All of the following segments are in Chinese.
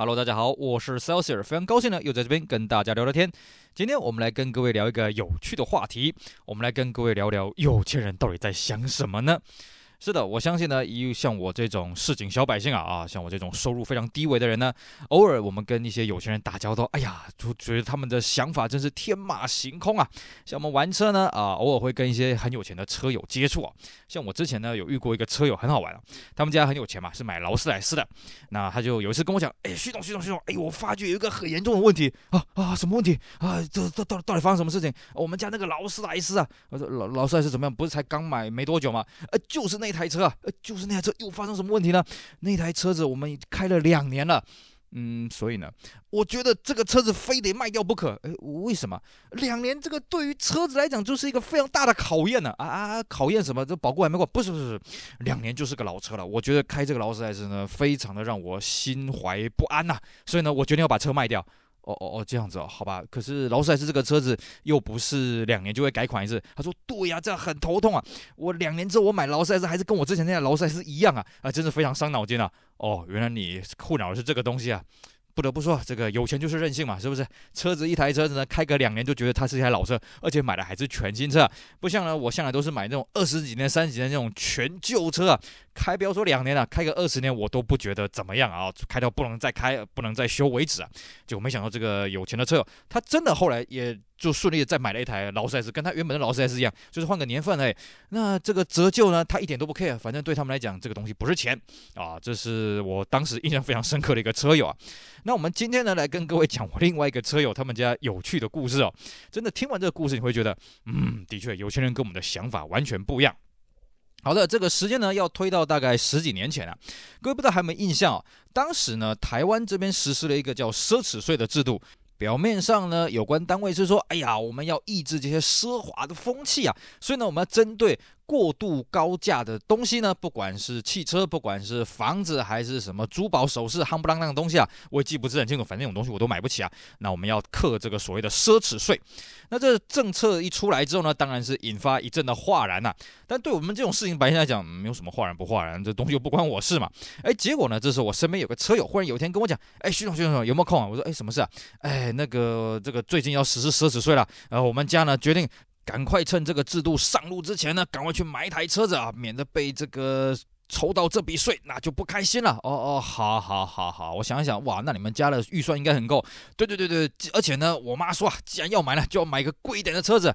Hello，大家好，我是 Celsius，非常高兴呢，又在这边跟大家聊聊天。今天我们来跟各位聊一个有趣的话题，我们来跟各位聊聊有钱人到底在想什么呢？是的，我相信呢。一像我这种市井小百姓啊，啊，像我这种收入非常低微的人呢，偶尔我们跟一些有钱人打交道，哎呀，就觉得他们的想法真是天马行空啊。像我们玩车呢，啊，偶尔会跟一些很有钱的车友接触啊。像我之前呢，有遇过一个车友很好玩啊，他们家很有钱嘛，是买劳斯莱斯的。那他就有一次跟我讲，哎，徐总，徐总，徐总，哎我发觉有一个很严重的问题啊啊，什么问题啊？这这到底到底发生什么事情？我们家那个劳斯莱斯啊，劳劳斯莱斯怎么样？不是才刚买没多久吗？呃，就是那。一台车啊，就是那台车，又发生什么问题呢？那台车子我们开了两年了，嗯，所以呢，我觉得这个车子非得卖掉不可。哎，为什么？两年这个对于车子来讲就是一个非常大的考验呢？啊啊，考验什么？这保固还没过？不是不是不是，两年就是个老车了。我觉得开这个劳斯莱斯呢，非常的让我心怀不安呐。所以呢，我决定要把车卖掉。哦哦哦，这样子哦，好吧。可是劳斯莱斯这个车子又不是两年就会改款一次。他说：“对呀，这样很头痛啊！我两年之后我买劳斯莱斯还是跟我之前那辆劳斯莱斯一样啊！啊，真是非常伤脑筋啊！”哦，原来你困扰的是这个东西啊！不得不说，这个有钱就是任性嘛，是不是？车子一台车子呢，开个两年就觉得它是一台老车，而且买的还是全新车，不像呢我向来都是买那种二十几年、三十几年那种全旧车啊。开要说两年了，开个二十年我都不觉得怎么样啊，开到不能再开、不能再修为止啊。就没想到这个有钱的车友，他真的后来也就顺利再买了一台劳斯莱斯，跟他原本的劳斯莱斯一样，就是换个年份哎。那这个折旧呢，他一点都不 care，反正对他们来讲，这个东西不是钱啊。这是我当时印象非常深刻的一个车友啊。那我们今天呢，来跟各位讲我另外一个车友他们家有趣的故事哦。真的听完这个故事，你会觉得，嗯，的确有钱人跟我们的想法完全不一样。好的，这个时间呢要推到大概十几年前了，各位不知道还有没有印象啊。当时呢，台湾这边实施了一个叫奢侈税的制度，表面上呢，有关单位是说，哎呀，我们要抑制这些奢华的风气啊，所以呢，我们要针对。过度高价的东西呢，不管是汽车，不管是房子，还是什么珠宝首饰、夯不啷啷的东西啊，我也记不是很清楚，反正这种东西我都买不起啊。那我们要克这个所谓的奢侈税。那这政策一出来之后呢，当然是引发一阵的哗然呐。但对我们这种事情，白姓来讲没有什么哗然不哗然，这东西又不关我事嘛。哎，结果呢，这是我身边有个车友，忽然有一天跟我讲，哎，徐总，徐总有没有空啊？我说，哎，什么事啊？哎，那个这个最近要实施奢侈税了，然后我们家呢决定。赶快趁这个制度上路之前呢，赶快去买一台车子啊，免得被这个。抽到这笔税，那就不开心了。哦哦，好好好好，我想一想，哇，那你们家的预算应该很够。对对对对，而且呢，我妈说啊，既然要买了，就要买个贵一点的车子，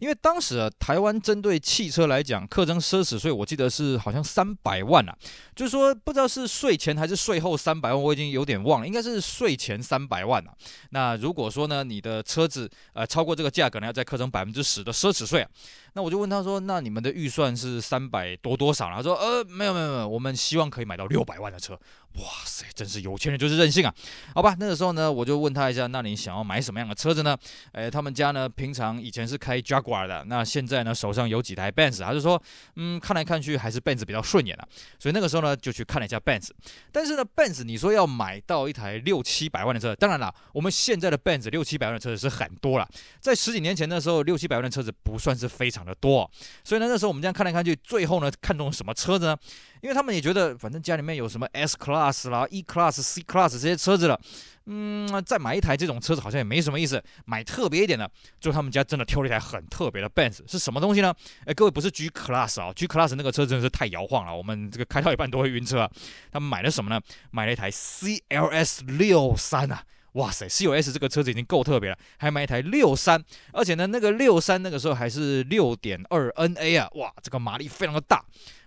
因为当时啊，台湾针对汽车来讲，课征奢侈税，我记得是好像三百万啊，就是说不知道是税前还是税后三百万，我已经有点忘了，应该是税前三百万啊。那如果说呢，你的车子呃超过这个价格，呢，要再课征百分之十的奢侈税，那我就问他说，那你们的预算是三百多多少？然后说，呃，没有。嗯，我们希望可以买到六百万的车，哇塞，真是有钱人就是任性啊！好吧，那个时候呢，我就问他一下，那你想要买什么样的车子呢？哎，他们家呢，平常以前是开 Jaguar 的，那现在呢，手上有几台 Benz，他就说，嗯，看来看去还是 Benz 比较顺眼啊。所以那个时候呢，就去看了一下 Benz。但是呢，Benz，你说要买到一台六七百万的车，当然了，我们现在的 Benz 六七百万的车子是很多了，在十几年前的时候，六七百万的车子不算是非常的多。所以呢，那时候我们这样看来看去，最后呢，看中什么车子呢？因为他们也觉得，反正家里面有什么 S Class 啦、E Class、C Class 这些车子了，嗯，再买一台这种车子好像也没什么意思。买特别一点的，最后他们家真的挑了一台很特别的 Benz，是什么东西呢？哎，各位不是 G Class 啊，G Class 那个车真的是太摇晃了，我们这个开到一半都会晕车。他们买了什么呢？买了一台 C L S 六三啊！哇塞，C L S 这个车子已经够特别了，还买一台六三，而且呢，那个六三那个时候还是六点二 N A 啊，哇，这个马力非常的大。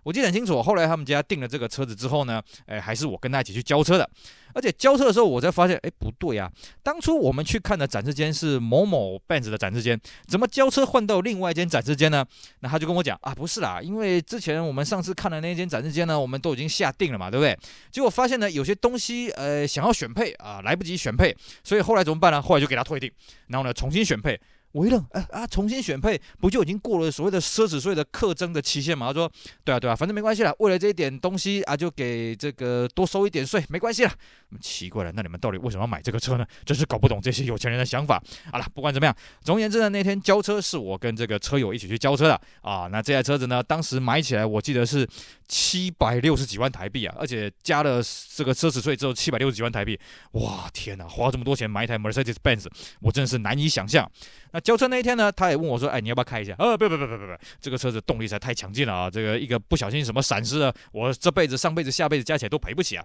我记得很清楚，后来他们家订了这个车子之后呢，哎，还是我跟他一起去交车的。而且交车的时候，我才发现，哎，不对呀，当初我们去看的展示间是某某 b e a n d 的展示间，怎么交车换到另外一间展示间呢？那他就跟我讲啊，不是啦，因为之前我们上次看的那间展示间呢，我们都已经下定了嘛，对不对？结果发现呢，有些东西呃想要选配啊，来不及选配，所以后来怎么办呢？后来就给他退订，然后呢，重新选配。我一愣，哎啊，重新选配不就已经过了所谓的奢侈税的课征的期限吗？他说，对啊对啊，反正没关系啦，为了这一点东西啊，就给这个多收一点税，没关系啦。奇怪了，那你们到底为什么要买这个车呢？真是搞不懂这些有钱人的想法。好了，不管怎么样，总而言之呢，那天交车是我跟这个车友一起去交车的啊。那这台车子呢，当时买起来，我记得是。七百六十几万台币啊，而且加了这个奢侈税之后，七百六十几万台币，哇，天哪，花这么多钱买一台 Mercedes-Benz，我真的是难以想象。那交车那一天呢，他也问我说：“哎，你要不要开一下？”呃，不不不不不不，这个车子动力太强劲了啊，这个一个不小心什么闪失啊，我这辈子上辈子下辈子加起来都赔不起啊。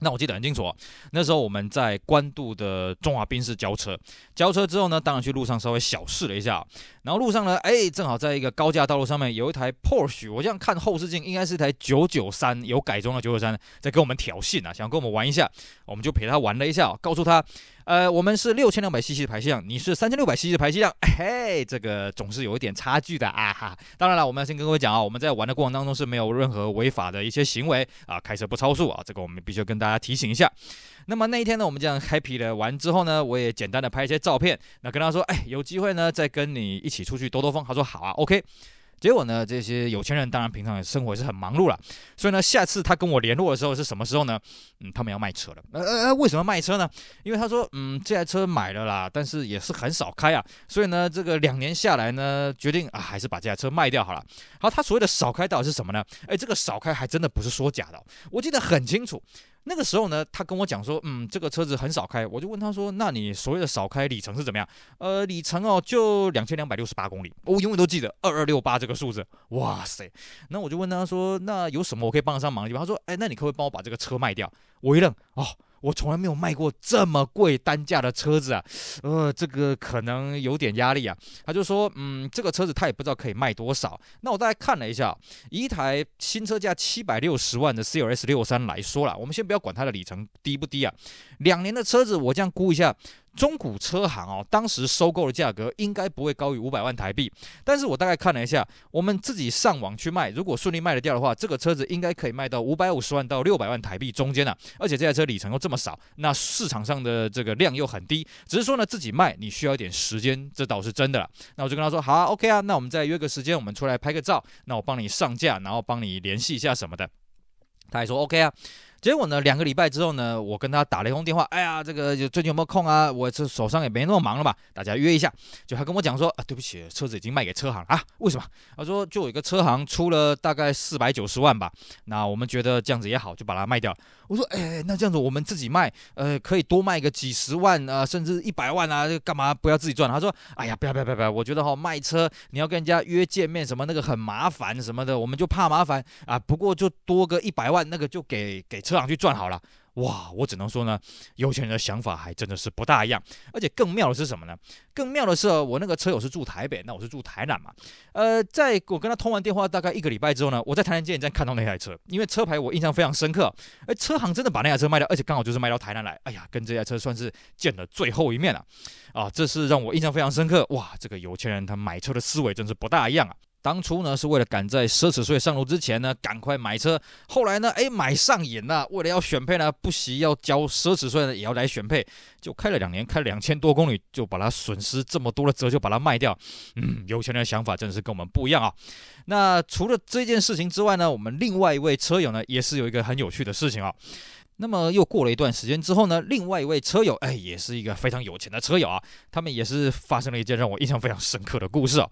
那我记得很清楚，那时候我们在官渡的中华兵士交车，交车之后呢，当然去路上稍微小试了一下，然后路上呢，哎，正好在一个高架道路上面有一台 Porsche，我这样看后视镜，应该是台993，有改装的993在跟我们挑衅啊，想跟我们玩一下，我们就陪他玩了一下，告诉他。呃，我们是六千两百 cc 的排气量，你是三千六百 cc 的排气量，嘿，这个总是有一点差距的啊哈。当然了，我们要先跟各位讲啊，我们在玩的过程当中是没有任何违法的一些行为啊，开车不超速啊，这个我们必须跟大家提醒一下。那么那一天呢，我们这样 happy 的玩之后呢，我也简单的拍一些照片，那跟他说，哎，有机会呢再跟你一起出去兜兜风。他说好啊，OK。结果呢，这些有钱人当然平常生活也是很忙碌了，所以呢，下次他跟我联络的时候是什么时候呢？嗯，他们要卖车了。呃呃，为什么卖车呢？因为他说，嗯，这台车买了啦，但是也是很少开啊，所以呢，这个两年下来呢，决定啊，还是把这台车卖掉好了。好，他所谓的少开到底是什么呢？哎，这个少开还真的不是说假的，我记得很清楚。那个时候呢，他跟我讲说，嗯，这个车子很少开，我就问他说，那你所谓的少开里程是怎么样？呃，里程哦，就两千两百六十八公里，我永远都记得二二六八这个数字，哇塞！那我就问他说，那有什么我可以帮得上忙的地方？他说，哎，那你可不可以帮我把这个车卖掉？我一愣，哦。我从来没有卖过这么贵单价的车子啊，呃，这个可能有点压力啊。他就说，嗯，这个车子他也不知道可以卖多少。那我大概看了一下，一台新车价七百六十万的 C L S 六三来说了，我们先不要管它的里程低不低啊，两年的车子我这样估一下。中古车行哦，当时收购的价格应该不会高于五百万台币。但是我大概看了一下，我们自己上网去卖，如果顺利卖得掉的话，这个车子应该可以卖到五百五十万到六百万台币中间呢。而且这台车里程又这么少，那市场上的这个量又很低，只是说呢自己卖你需要一点时间，这倒是真的。那我就跟他说好啊，OK 啊，那我们再约个时间，我们出来拍个照，那我帮你上架，然后帮你联系一下什么的。他还说 OK 啊。结果呢？两个礼拜之后呢，我跟他打了一通电话。哎呀，这个就最近有没有空啊？我这手上也没那么忙了吧？大家约一下。就他跟我讲说啊，对不起，车子已经卖给车行啊。为什么？他说就有一个车行出了大概四百九十万吧。那我们觉得这样子也好，就把它卖掉了。我说哎，那这样子我们自己卖，呃，可以多卖个几十万啊，甚至一百万啊，干嘛不要自己赚？他说哎呀，不要不要不要，我觉得哈，卖车你要跟人家约见面什么那个很麻烦什么的，我们就怕麻烦啊。不过就多个一百万那个就给给。车行去转好了，哇！我只能说呢，有钱人的想法还真的是不大一样。而且更妙的是什么呢？更妙的是，我那个车友是住台北，那我是住台南嘛。呃，在我跟他通完电话大概一个礼拜之后呢，我在台南街运站看到那台车，因为车牌我印象非常深刻。而车行真的把那台车卖掉，而且刚好就是卖到台南来。哎呀，跟这台车算是见了最后一面了。啊，这是让我印象非常深刻。哇，这个有钱人他买车的思维真是不大一样啊。当初呢，是为了赶在奢侈税上路之前呢，赶快买车。后来呢，哎，买上瘾了，为了要选配呢，不惜要交奢侈税呢，也要来选配。就开了两年，开两千多公里，就把它损失这么多的折旧，把它卖掉。嗯，有钱人的想法真的是跟我们不一样啊。那除了这件事情之外呢，我们另外一位车友呢，也是有一个很有趣的事情啊。那么又过了一段时间之后呢？另外一位车友，哎，也是一个非常有钱的车友啊。他们也是发生了一件让我印象非常深刻的故事啊。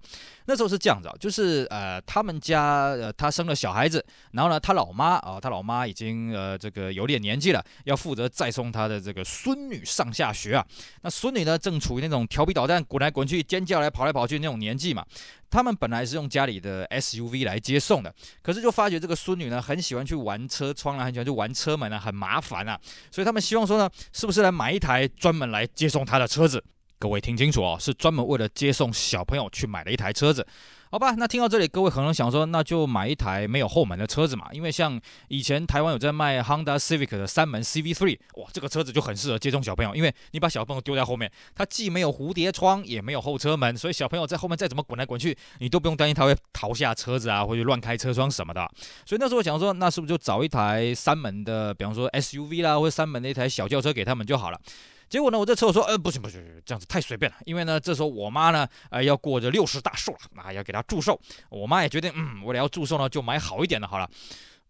那时候是这样子，啊，就是呃，他们家呃，他生了小孩子，然后呢，他老妈啊，他老妈已经呃这个有点年纪了，要负责再送他的这个孙女上下学啊。那孙女呢，正处于那种调皮捣蛋、滚来滚去、尖叫来跑来跑去那种年纪嘛。他们本来是用家里的 SUV 来接送的，可是就发觉这个孙女呢，很喜欢去玩车窗啊，很喜欢去玩车门啊，很麻烦啊，所以他们希望说呢，是不是来买一台专门来接送她的车子。各位听清楚哦，是专门为了接送小朋友去买了一台车子，好吧？那听到这里，各位可能想说，那就买一台没有后门的车子嘛？因为像以前台湾有在卖 Honda Civic 的三门 CV3，哇，这个车子就很适合接送小朋友，因为你把小朋友丢在后面，它既没有蝴蝶窗，也没有后车门，所以小朋友在后面再怎么滚来滚去，你都不用担心他会逃下车子啊，或者乱开车窗什么的。所以那时候想说，那是不是就找一台三门的，比方说 SUV 啦，或者三门的一台小轿车给他们就好了？结果呢，我这车我说，呃，不行不行，不行，这样子太随便了。因为呢，这时候我妈呢，呃，要过这六十大寿了，啊，要给她祝寿。我妈也决定，嗯，为了要祝寿呢，就买好一点的，好了。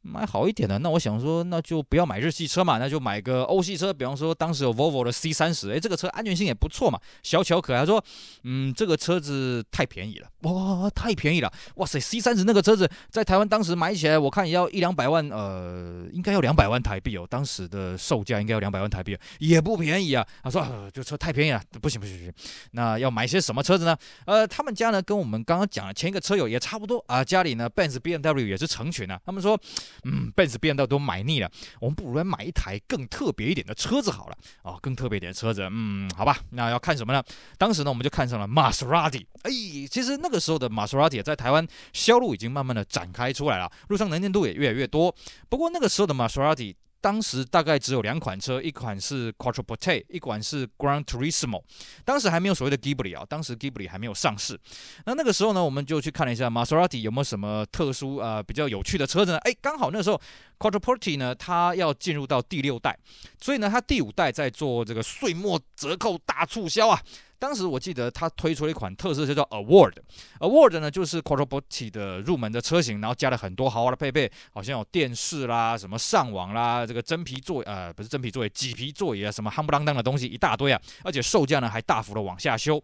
买好一点的，那我想说，那就不要买日系车嘛，那就买个欧系车。比方说，当时有 Volvo 的 C30，哎，这个车安全性也不错嘛，小巧可爱。说，嗯，这个车子太便宜了，哇，太便宜了，哇塞，C30 那个车子在台湾当时买起来，我看也要一两百万，呃，应该要两百万台币哦，当时的售价应该要两百万台币，也不便宜啊。他说，这车太便宜了，不行不行不行，那要买些什么车子呢？呃，他们家呢，跟我们刚刚讲的前一个车友也差不多啊，家里呢，Benz、BMW 也是成群啊。他们说。嗯，被子变利都买腻了，我们不如来买一台更特别一点的车子好了。哦，更特别一点的车子，嗯，好吧，那要看什么呢？当时呢，我们就看上了玛莎拉蒂。哎，其实那个时候的玛莎拉蒂在台湾销路已经慢慢的展开出来了，路上能见度也越来越多。不过那个时候的玛莎拉蒂。当时大概只有两款车，一款是 Quattroporte，一款是 Gran Turismo。当时还没有所谓的 Ghibli 啊，当时 Ghibli 还没有上市。那那个时候呢，我们就去看了一下 Maserati 有没有什么特殊啊比较有趣的车子呢？哎，刚好那时候 Quattroporte 呢，它要进入到第六代，所以呢，它第五代在做这个岁末折扣大促销啊。当时我记得他推出了一款特色，就叫 Award。Award 呢，就是 c o r o l b o t y 的入门的车型，然后加了很多豪华的配备，好像有电视啦、什么上网啦、这个真皮座，啊，不是真皮座椅，麂皮座椅啊，什么夯不啷当的东西一大堆啊，而且售价呢还大幅的往下修。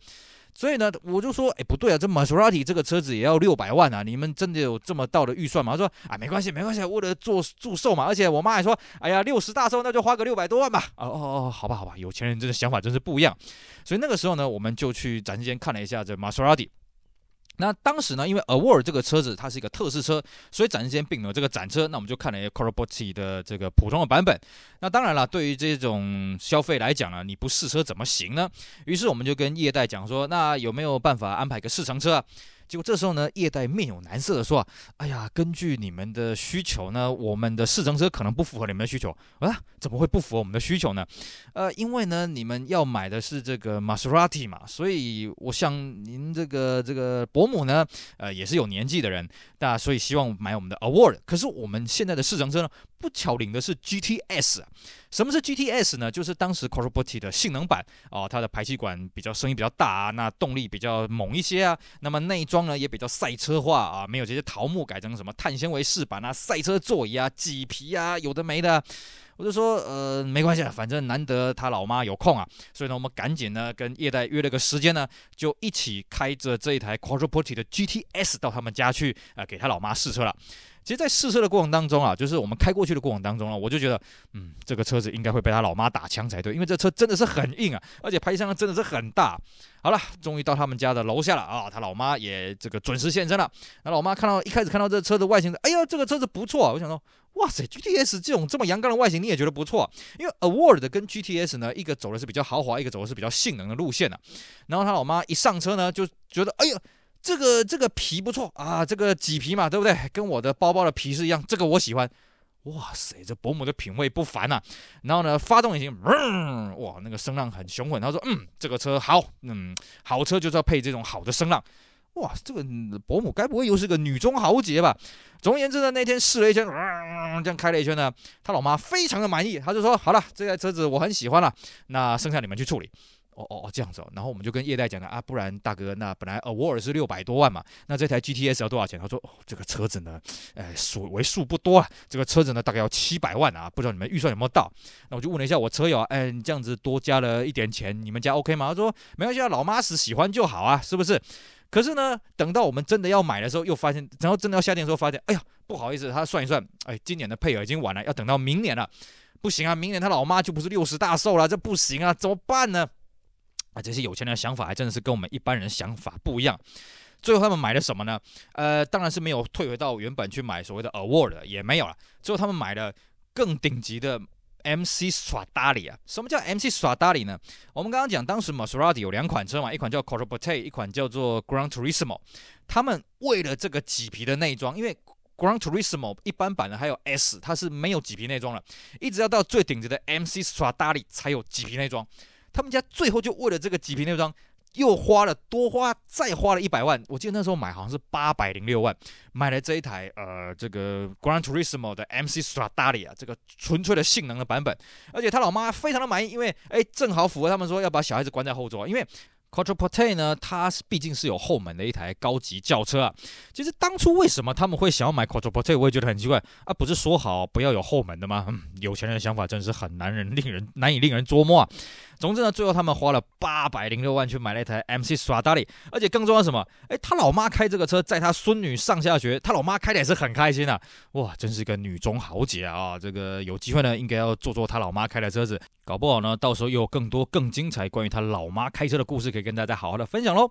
所以呢，我就说，哎，不对啊，这玛莎拉蒂这个车子也要六百万啊！你们真的有这么大的预算吗？他说，啊，没关系，没关系，为了做祝寿嘛。而且我妈还说，哎呀，六十大寿，那就花个六百多万吧。哦哦哦，好吧，好吧，有钱人真的想法真是不一样。所以那个时候呢，我们就去展厅看了一下这玛莎拉蒂。那当时呢，因为 Award 这个车子它是一个特试车，所以暂时间并没有这个展车。那我们就看了 Corobotti 的这个普通的版本。那当然了，对于这种消费来讲呢，你不试车怎么行呢？于是我们就跟业代讲说，那有没有办法安排个试乘车啊？结果这时候呢，叶代面有难色的说啊，哎呀，根据你们的需求呢，我们的试乘车可能不符合你们的需求。啊，怎么会不符合我们的需求呢？呃，因为呢，你们要买的是这个玛莎拉蒂嘛，所以我想您这个这个伯母呢，呃，也是有年纪的人，那所以希望买我们的 Award。可是我们现在的试乘车呢，不巧领的是 GTS。什么是 GTS 呢？就是当时 c o r o e t t e 的性能版啊，它的排气管比较声音比较大啊，那动力比较猛一些啊，那么内。装呢也比较赛车化啊，没有这些桃木改成什么碳纤维饰板啊，赛车座椅啊，麂皮啊，有的没的。我就说，呃，没关系啊，反正难得他老妈有空啊，所以呢，我们赶紧呢跟叶代约了个时间呢，就一起开着这一台 q u a d r o p o t y 的 GTS 到他们家去啊，给他老妈试车了。其实，在试车的过程当中啊，就是我们开过去的过程当中呢，我就觉得，嗯，这个车子应该会被他老妈打枪才对，因为这车真的是很硬啊，而且排气真的是很大。好了，终于到他们家的楼下了啊，他老妈也这个准时现身了。他老妈看到一开始看到这车的外形，哎呀，这个车子不错啊，我想说。哇塞，GTS 这种这么阳刚的外形你也觉得不错，因为 Award 跟 GTS 呢，一个走的是比较豪华，一个走的是比较性能的路线啊。然后他老妈一上车呢，就觉得，哎呀，这个这个皮不错啊，这个麂皮嘛，对不对？跟我的包包的皮是一样，这个我喜欢。哇塞，这伯母的品味不凡啊。然后呢，发动引擎，哇，那个声浪很雄浑。他说，嗯，这个车好，嗯，好车就是要配这种好的声浪。哇，这个伯母该不会又是个女中豪杰吧？总而言之呢，那天试了一圈，这样开了一圈呢，他老妈非常的满意，他就说：“好了，这台车子我很喜欢了，那剩下你们去处理。”哦哦哦，这样子哦，然后我们就跟叶代讲了啊，不然大哥，那本来 award 是六百多万嘛，那这台 GTS 要多少钱？他说：“哦、这个车子呢，呃，数为数不多啊，这个车子呢大概要七百万啊，不知道你们预算有没有到？”那我就问了一下我车友，哎，这样子多加了一点钱，你们家 OK 吗？他说：“没关系，啊，老妈是喜欢就好啊，是不是？”可是呢，等到我们真的要买的时候，又发现，然后真的要下定的时候，发现，哎呀，不好意思，他算一算，哎，今年的配额已经晚了，要等到明年了，不行啊，明年他老妈就不是六十大寿了，这不行啊，怎么办呢？啊，这些有钱人的想法还真的是跟我们一般人想法不一样。最后他们买了什么呢？呃，当然是没有退回到原本去买所谓的 Award 也没有了。最后他们买了更顶级的。M C 耍搭理啊？什么叫 M C 耍搭理呢？我们刚刚讲，当时 Maserati 有两款车嘛，一款叫 c o r o p o r t e 一款叫做 Gran Turismo。他们为了这个麂皮的内装，因为 Gran Turismo 一般版的还有 S，它是没有麂皮内装的，一直要到最顶级的 M C 耍搭理才有麂皮内装。他们家最后就为了这个麂皮内装。又花了多花再花了一百万，我记得那时候买好像是八百零六万，买了这一台呃这个 Gran Turismo 的 M C s t r a d a l i 啊，这个纯粹的性能的版本，而且他老妈非常的满意，因为哎正好符合他们说要把小孩子关在后座，因为 Quattroporte 呢，它是毕竟是有后门的一台高级轿车啊。其实当初为什么他们会想要买 Quattroporte，我也觉得很奇怪啊，不是说好不要有后门的吗？有钱人的想法真是很难人令人难以令人捉摸啊。总之呢，最后他们花了八百零六万去买了一台 M C 耍达利，而且更重要什么？哎，他老妈开这个车，载他孙女上下学，他老妈开的也是很开心的。哇，真是个女中豪杰啊！这个有机会呢，应该要坐坐他老妈开的车子，搞不好呢，到时候又有更多更精彩关于他老妈开车的故事可以跟大家好好的分享喽。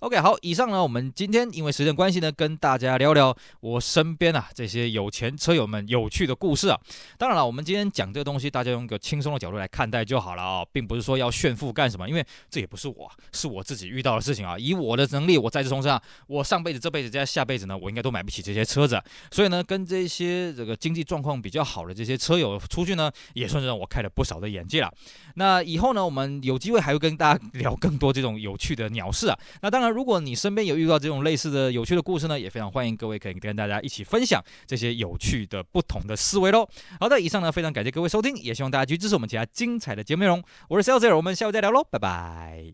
OK，好，以上呢，我们今天因为时间关系呢，跟大家聊聊我身边啊这些有钱车友们有趣的故事啊。当然了，我们今天讲这个东西，大家用一个轻松的角度来看待就好了啊，并不是。说要炫富干什么？因为这也不是我，是我自己遇到的事情啊。以我的能力，我再次重申啊，我上辈子、这辈子加下辈子呢，我应该都买不起这些车子。所以呢，跟这些这个经济状况比较好的这些车友出去呢，也算是让我开了不少的眼界了。那以后呢，我们有机会还会跟大家聊更多这种有趣的鸟事啊。那当然，如果你身边有遇到这种类似的有趣的故事呢，也非常欢迎各位可以跟大家一起分享这些有趣的不同的思维喽。好的，以上呢非常感谢各位收听，也希望大家继续支持我们其他精彩的节目内容。我是到这儿，我们下午再聊喽，拜拜。